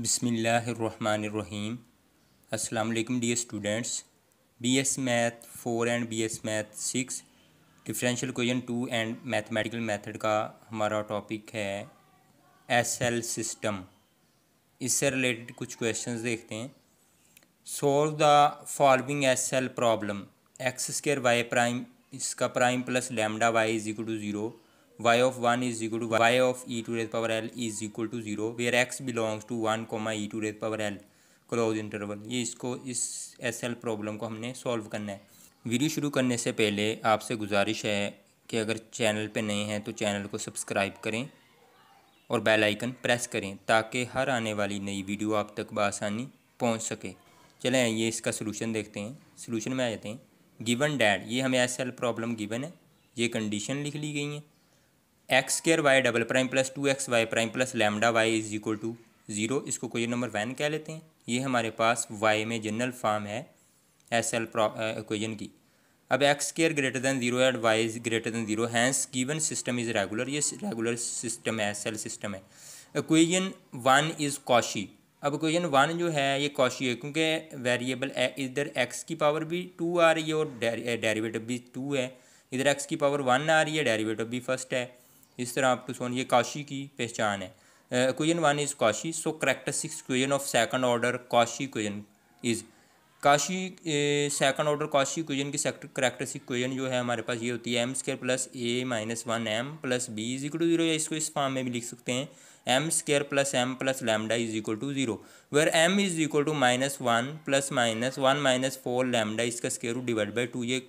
बिसमीम असलकम dear students B S math four and B S math six differential question two and mathematical method का हमारा topic है S L system इससे related कुछ questions देखते हैं solve the following S L problem X square Y prime इसका prime plus lambda Y is equal to zero y of 1 is equal to y of e to the power l is equal to 0 where x belongs to 1 comma e to the power l close interval ये इसको इस S L problem को हमने solve करना है video शुरू करने से पहले आपसे गुजारिश है कि अगर चैनल पे नए हैं तो चैनल को सब्सक्राइब करें और बेल आइकन प्रेस करें ताकि हर आने वाली नई वीडियो आप तक बसानी पहुंच सके चलें ये इसका सलूशन देखते हैं सलूशन में आ जाते हैं गिवन डैड ये हमें एस एल प्रॉब्लम गिवन है ये कंडीशन लिख ली गई हैं X square Y double prime plus two X Y prime plus lambda Y is equal to zero इसको क्वेश्चन नंबर वन कह लेते हैं ये हमारे पास वाई में जनरल फॉर्म है एस एल इक्वेजन की अब X square greater than zero and Y is greater than zero hence given system is regular ये रेगुलर सिस्टम है एल सिस्टम है इक्वेजन वन इज़ कॉशी अब इक्वेजन वन जो है ये कॉशी है क्योंकि वेरिएबल इधर एक्स की पावर भी टू आ रही है और डेरिवेटिव भी टू है इधर एक्स की पावर वन आ रही है डेरिवेटिव भी फर्स्ट है इस तरह आप तो सोन ये काशी की पहचान है question one is Cauchy so characteristics question of second order Cauchy question is Cauchy second order Cauchy question की सेक्टर करेक्टरिस्टिक क्वेश्चन जो है हमारे पास ये होती है M square plus A minus one M plus B is equal to zero या इसको इस फॉर्म में भी लिख सकते हैं M square plus M plus lambda is equal to zero where M is equal to minus one plus minus one minus four lambda इसका square root divide by two ये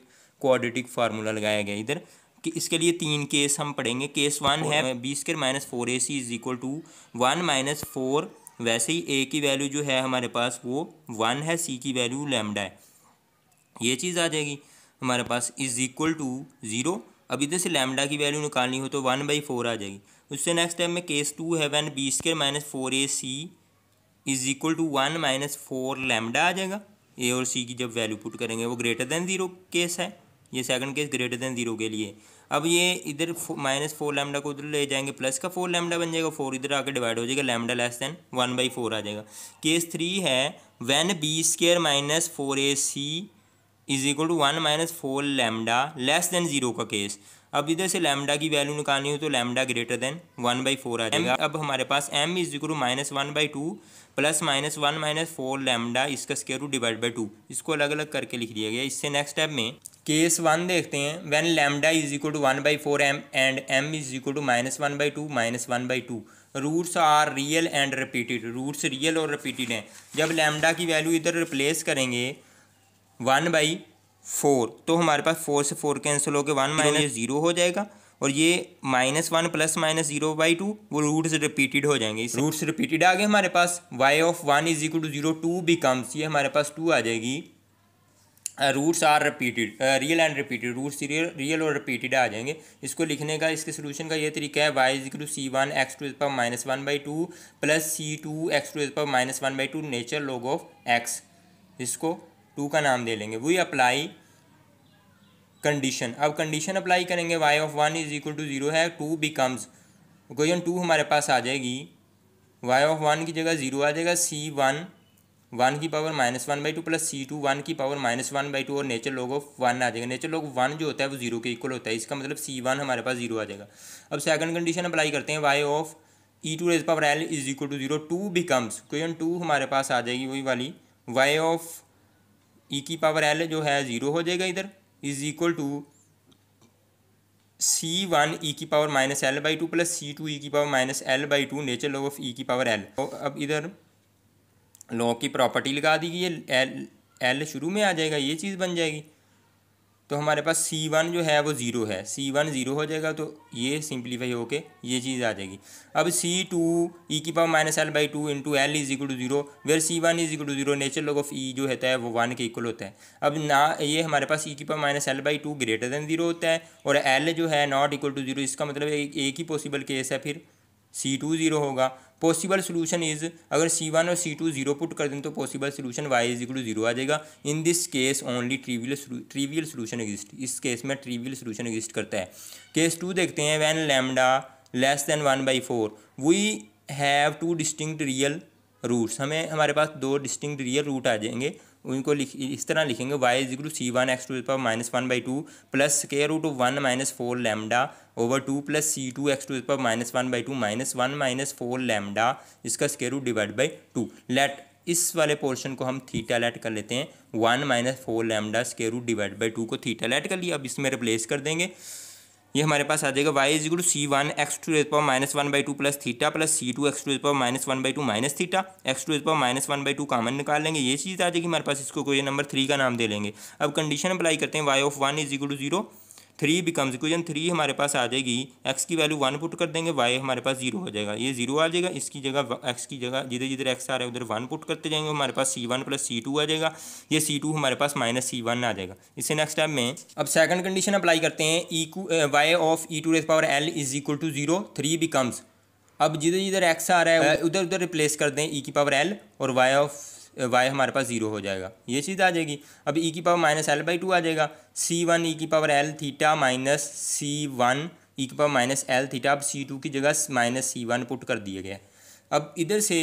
क्वाडिटिक फार्मूला लगाया गया इधर कि इसके लिए तीन केस हम पढ़ेंगे केस वन है B square minus four A C is equal to one minus four वैसे ही ए की वैल्यू जो है हमारे पास वो वन है सी की वैल्यू लेमडा है ये चीज़ आ जाएगी हमारे पास इज इक्वल टू ज़ीरो अब इधर से लेमडा की वैल्यू निकालनी हो तो वन बाई फोर आ जाएगी उससे नेक्स्ट टाइम में केस टू है one B square minus four A C is equal to one minus four lambda आ जाएगा ए और सी की जब वैल्यू पुट करेंगे वो ग्रेटर देन ज़ीरो केस है ये second case greater than zero के लिए अब ये इधर माइनस फोर लैमडा को उधर ले जाएंगे प्लस का फोर लैमडा बन जाएगा फोर इधर आकर डिवाइड हो जाएगा lambda less than one by four आ जाएगा केस थ्री है when b square minus four A C is equal to one minus four lambda less than zero का केस अब इधर से लैमडा की वैल्यू निकालनी हो तो lambda greater than one by four आ जाएगा अब हमारे पास m is equal to minus one by two plus minus one minus four lambda इसका square to divide by two इसको अलग अलग करके लिख दिया गया इससे नेक्स्ट स्टेप में केस वन देखते हैं when lambda is equal to one by four m and m is equal to minus one by two minus one by two roots are real and repeated roots real और repeated हैं जब lambda की value इधर replace करेंगे one by four तो हमारे पास four से फोर कैंसिल होकर वन माइनस जीरो हो जाएगा और ये minus one plus minus zero by two वो रूट्स रिपीटेड हो जाएंगे रूट्स रिपीटेड आ गए हमारे पास y of one is equal to zero two becomes ये हमारे पास टू आ जाएगी roots are repeated real and repeated roots real और रिपीटेड आ जाएंगे इसको लिखने का इसके सोल्यूशन का ये तरीका है y is to c one x to is पर minus one by two plus c two x to is पर minus one by two nature log of x इसको टू का नाम दे लेंगे वही अप्लाई कंडीशन अब कंडीशन अप्लाई करेंगे y of one is equal to zero है टू बिकम्स क्वेश्चन टू हमारे पास आ जाएगी वाई ऑफ वन की जगह जीरो आ जाएगा सी वन वन की power minus one by two plus c two one की power minus one by two और नेचर लॉग ऑफ वन आ जाएगा नेचर लॉग वन जो होता है वो जीरो के इक्वल होता है इसका मतलब सी वन हमारे पास जीरो आ जाएगा अब सेकंड कंडीशन अप्लाई करते हैं y of e to raise power l is equal to zero two becomes question two हमारे पास आ जाएगी वही वाली वाई ऑफ ई की पावर एल जो है ज़ीरो हो जाएगा इधर is equal to c one e की power minus l by two plus c two e की power minus l by two nature log of e e की पावर एल अब इधर लॉ की प्रॉपर्टी लगा दी गई ये एल एल शुरू में आ जाएगा ये चीज़ बन जाएगी तो हमारे पास सी वन जो है वो ज़ीरो है सी वन ज़ीरो हो जाएगा तो ये सिंप्लीफाई होके ये चीज़ आ जाएगी अब सी टू ई की power minus l by two into l is equal to zero where c one is equal to zero nature log of e जो होता है वो वन के इक्वल होता है अब ना ये हमारे पास ई e की power minus l by two greater than zero होता है और एल जो है नॉट इक्वल टू जीरो इसका मतलब एक ही पॉसिबल केस है फिर सी टू ज़ीरो होगा पॉसिबल सोल्यूशन इज अगर सी वन और सी टू जीरो पुट कर दें तो possible solution y is equal to zero आ जाएगा in this case only trivial trivial solution exist इस केस में ट्रिवियल सोल्यूशन एग्जिस्ट करता है केस टू देखते हैं when lambda less than one by four we have two distinct real roots हमें हमारे पास दो डिस्टिंक्ट रियल रूट आ जाएंगे उनको लिख इस तरह लिखेंगे y is equal to c one x to power minus one by two plus square root of one minus four lambda over two plus c two x to power minus one by two minus one minus four lambda इसका square root divide by two let इस वाले portion को हम theta let कर लेते हैं one minus four lambda square root divide by two को theta let कर लिया अब इसमें रिप्लेस कर देंगे ये हमारे पास आ जाएगा y is to c one x to raise power minus one by two plus theta plus c two x to raise power minus one by two minus theta x to raise power minus one by two common निकाल लेंगे ये चीज़ आ जाएगी हमारे पास इसको कोई number three का नाम दे लेंगे अब कंडीशन अप्लाई करते हैं y of one is equal to zero three becomes equation three हमारे पास आ जाएगी एक्स की वैल्यू वन पुट कर देंगे वाई हमारे पास जीरो हो जाएगा ये जीरो आ जाएगा इसकी जगह एक्स की जगह जिधर जिधर एक्स आ रहा है उधर वन पुट करते जाएंगे हमारे पास c one plus c two आ जाएगा ये सी टू हमारे पास माइनस सी वन आ जाएगा इससे नेक्स्ट टाइम में अब सेकंड कंडीशन अप्लाई करते हैं y of e to power l is equal to zero three becomes अब जिधर जिधर एक्स आ रहा है उधर उधर रिप्लेस कर दें ई e की पावर एल और वाई ऑफ वाई हमारे पास जीरो हो जाएगा ये चीज़ आ जाएगी अब ई e की power minus l by two आ जाएगा सी वन ई की power l theta minus c one e की पावर माइनस एल थीटा अब सी टू की जगह माइनस सी वन पुट कर दिया गया अब इधर से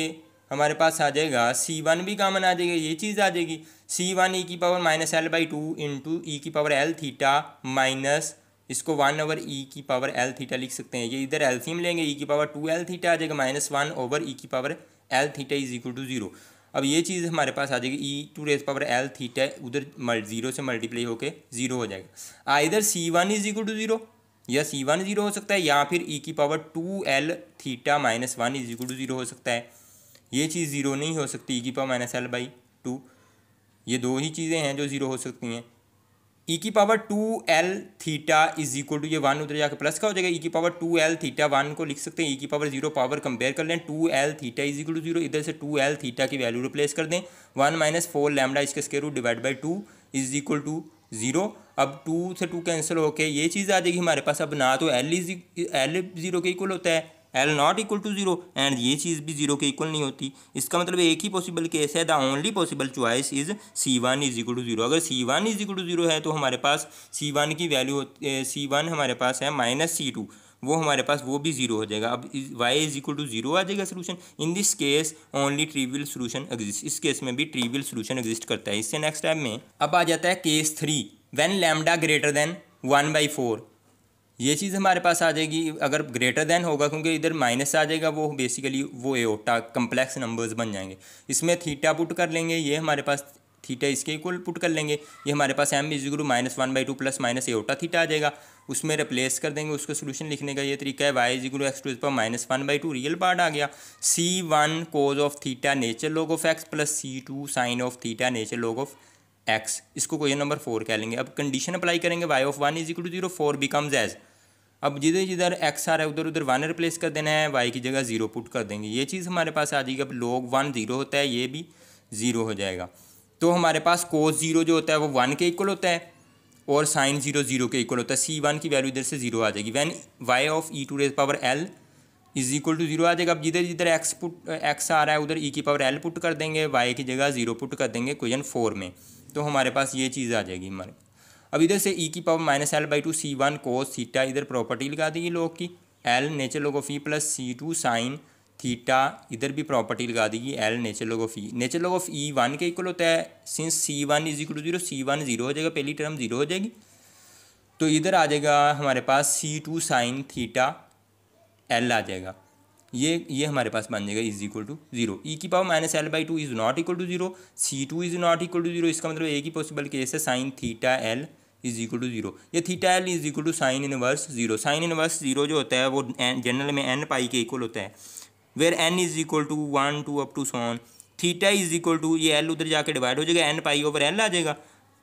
हमारे पास आ जाएगा सी वन भी कामन आ जाएगा ये चीज़ आ जाएगी सी वन ई की power minus l by two into e की पावर एल थीटा माइनस इसको वन ओवर ई की पावर एल थीटा लिख सकते हैं ये इधर एल्सियम लेंगे ई e की पावर टू एल थीटा आ जाएगा माइनस वन ओवर ई की power l theta is equal to zero अब ये चीज़ हमारे पास आ जाएगी e to raise power l theta उधर मल्ट जीरो से मल्टीप्लाई होकर जीरो हो जाएगा आ इधर c one is equal to zero या सी वन जीरो हो सकता है या फिर ई e की power two l theta minus one is equal to zero हो सकता है ये चीज़ जीरो नहीं हो सकती ई e की power minus l by two ये दो ही चीज़ें हैं जो जीरो हो सकती हैं ई e की power two l theta is equal to ये वन उधर जाकर प्लस का हो जाएगा ई e की power two l theta one को लिख सकते हैं ई e की पावर जीरो पावर कंपेयर कर लें two l theta is equal to zero इधर से टू एल थीटा की वैल्यू रिप्लेस कर दें वन माइनस फोर लैमडा इसका square root divide by two is equal to zero अब टू से टू कैंसिल होकर ये चीज़ आ जाएगी हमारे पास अब ना तो एल इज एल जीरो के इक्वल होता है l not equal to zero and ये चीज़ भी जीरो के इक्वल नहीं होती इसका मतलब एक ही पॉसिबल केस है the only possible choice is c one is equal to zero अगर c one is equal to zero है तो हमारे पास सी वन की वैल्यू सी वन हमारे पास है माइनस सी टू वो हमारे पास वो भी जीरो हो जाएगा अब y is equal to zero आ जाएगा solution in this case only trivial solution exist इस केस में भी ट्रीविल सोलूशन एग्जिस्ट करता है इससे नेक्स्ट टाइम में अब आ जाता है case three when lambda greater than one by four ये चीज़ हमारे पास आ जाएगी अगर ग्रेटर देन होगा क्योंकि इधर माइनस आ जाएगा वो बेसिकली वो एओटा कम्प्लेक्स नंबर्स बन जाएंगे इसमें थीटा पुट कर लेंगे ये हमारे पास थीटा इसके इक्वल पुट कर लेंगे ये हमारे पास एम इज गुरु minus one by two plus minus iota theta आ जाएगा उसमें रिप्लेस कर देंगे उसका सोल्यूशन लिखने का ये तरीका है वाई इज गुरु एक्स टू पर minus one by two real part आ गया c one cos of theta nature log of x plus c two sine of theta nature log of x इसको क्वेश्चन नंबर फोर कह लेंगे अब condition apply करेंगे y of one is equal to zero four becomes as अब जिधर जिधर x आ रहा है उधर उधर वन रिप्लेस कर देना है वाई की जगह ज़ीरो पुट कर देंगे ये चीज़ हमारे पास आ जाएगी अब लोग वन ज़ीरो होता है ये भी ज़ीरो हो जाएगा तो हमारे पास कोस ज़ीरो जो होता है वो वन के इक्वल होता है और साइन ज़ीरो ज़ीरो के इक्वल होता है सी वन की वैल्यू इधर से ज़ीरो आ जाएगी when y of e to raise power l is equal to zero आ जाएगा अब जिधर जिधर एक्स पुट एक्स आ रहा है उधर ई e की पावर एल पुट कर देंगे वाई की जगह ज़ीरो पुट कर देंगे क्वेश्चन फोर में तो हमारे पास ये चीज़ आ जाएगी हमारे अब इधर से ई e की power minus l by two c one cos theta इधर प्रॉपर्टी लगा देगी लोग की l nature log of e plus c two sine theta इधर भी प्रॉपर्टी लगा देगी l nature log of e nature log of e one के equal होता है since c one is equal to zero c one zero हो जाएगा पहली टर्म जीरो हो जाएगी तो इधर आ जाएगा हमारे पास c two sine theta l आ जाएगा ये ये हमारे पास बन जाएगा is equal to zero e की power minus l by two is not equal to zero c two is not equal to zero इसका मतलब एक ही पॉसिबल केस है sine theta l is equal to zero ये theta l is equal to sine inverse zero sine inverse zero जो होता है वो जनरल में एन पाई के इक्वल होता है where n is equal to one two up to so on theta is equal to ये एल उधर जाके डिवाइड हो जाएगा एन पाई ओवर एल आ जाएगा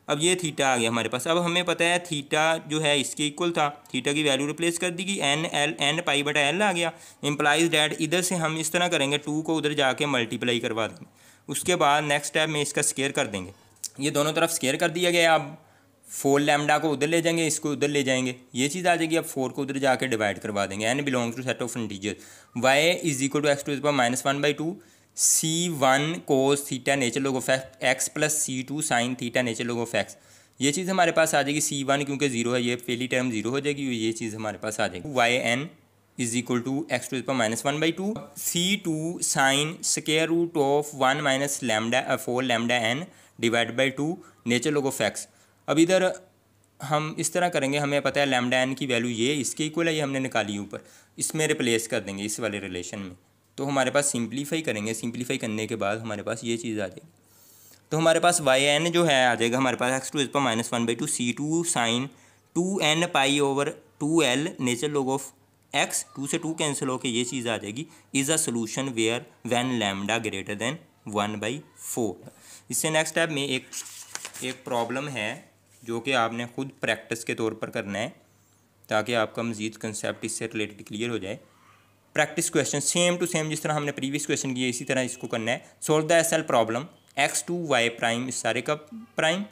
अब ये थीटा आ गया हमारे पास अब हमें पता है थीटा जो है इसके इक्वल था थीटा की वैल्यू रिप्लेस कर दी कि एन एल एन पाई बटा एल आ गया इम्प्लाइज डैट इधर से हम इस तरह करेंगे टू को उधर जाके मल्टीप्लाई करवा देंगे उसके बाद नेक्स्ट स्टेप में इसका स्केयर कर देंगे ये दोनों तरफ स्केयर कर दिया गया अब फोर लैमडा को उधर ले जाएंगे इसको उधर ले जाएंगे ये चीज़ आ जाएगी आप फोर को उधर जाके डिवाइड करवा देंगे n belongs to set of integer y is equal to x to is पर minus one by two c one cos theta nature log of x plus c two sine theta nature log of x ये चीज़ हमारे पास आ जाएगी सी one क्योंकि zero है ये पहली टर्म जीरो हो जाएगी ये चीज़ हमारे पास आ जाएगी y n is equal to x to पर minus one by two c two sine square root of one minus lambda four lambda n divide by two nature log of x अब इधर हम इस तरह करेंगे हमें पता है लेमडा एन की वैल्यू ये इसके इक्वल है ये हमने निकाली ऊपर इसमें रिप्लेस कर देंगे इस वाले रिलेशन में तो हमारे पास सिंप्लीफाई करेंगे सिंप्लीफाई करने के बाद हमारे पास ये चीज़ आ जाएगी तो हमारे पास वाई एन जो है आ जाएगा हमारे पास एक्स टू इज पर minus one by two c two sine two n pi over two l nature log of x two से टू कैंसिल होकर ये चीज़ आ जाएगी is a solution where when lambda greater than one by four इससे next step में एक एक प्रॉब्लम है जो कि आपने ख़ुद प्रैक्टिस के तौर पर करना है ताकि आपका मजीद कंसेप्ट इससे रिलेटेड क्लियर हो जाए practice question same to same जिस तरह हमने प्रीवियस क्वेश्चन किया इसी तरह इसको करना है solve the s L problem x two y prime इस सारे का prime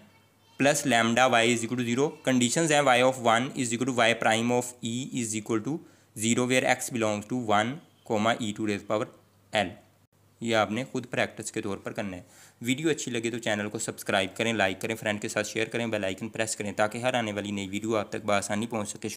plus lambda Y is equal to zero condition हैं y of one is equal to y prime of e is equal to zero where x belong to one comma e to raise power l ये आपने खुद practice के तौर पर करना है video अच्छी लगे तो चैनल को सब्सक्राइब करें लाइक करें फ्रेंड के साथ शेयर करें बेलाइकन प्रेस करें ताकि हर आने वाली नई वीडियो आप तक बसानी पहुँच सके